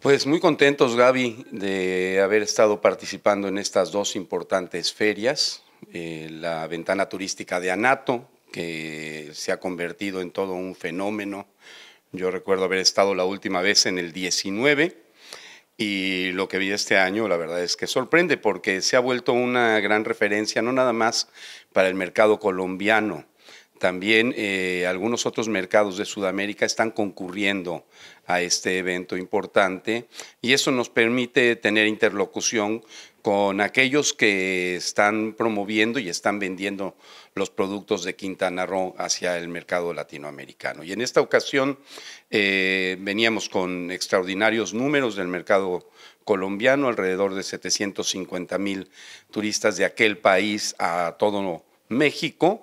Pues muy contentos, Gaby, de haber estado participando en estas dos importantes ferias. Eh, la ventana turística de Anato, que se ha convertido en todo un fenómeno. Yo recuerdo haber estado la última vez en el 19 y lo que vi este año, la verdad es que sorprende porque se ha vuelto una gran referencia, no nada más para el mercado colombiano, también eh, algunos otros mercados de Sudamérica están concurriendo a este evento importante y eso nos permite tener interlocución con aquellos que están promoviendo y están vendiendo los productos de Quintana Roo hacia el mercado latinoamericano. Y en esta ocasión eh, veníamos con extraordinarios números del mercado colombiano, alrededor de 750 mil turistas de aquel país a todo México,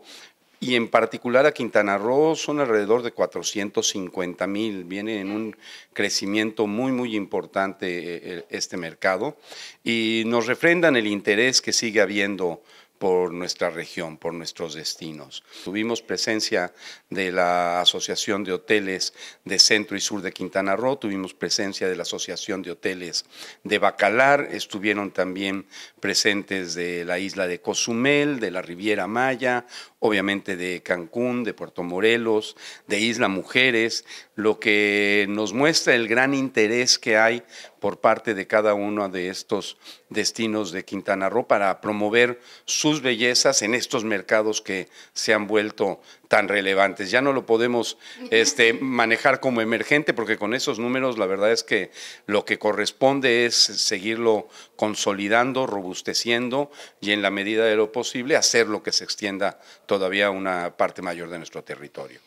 y en particular a Quintana Roo son alrededor de 450 mil. Viene en un crecimiento muy, muy importante eh, eh, este mercado y nos refrendan el interés que sigue habiendo por nuestra región, por nuestros destinos. Tuvimos presencia de la Asociación de Hoteles de Centro y Sur de Quintana Roo, tuvimos presencia de la Asociación de Hoteles de Bacalar, estuvieron también presentes de la isla de Cozumel, de la Riviera Maya, obviamente de Cancún, de Puerto Morelos, de Isla Mujeres, lo que nos muestra el gran interés que hay por parte de cada uno de estos destinos de Quintana Roo para promover su sus bellezas en estos mercados que se han vuelto tan relevantes. Ya no lo podemos este, manejar como emergente porque con esos números la verdad es que lo que corresponde es seguirlo consolidando, robusteciendo y en la medida de lo posible hacer lo que se extienda todavía una parte mayor de nuestro territorio.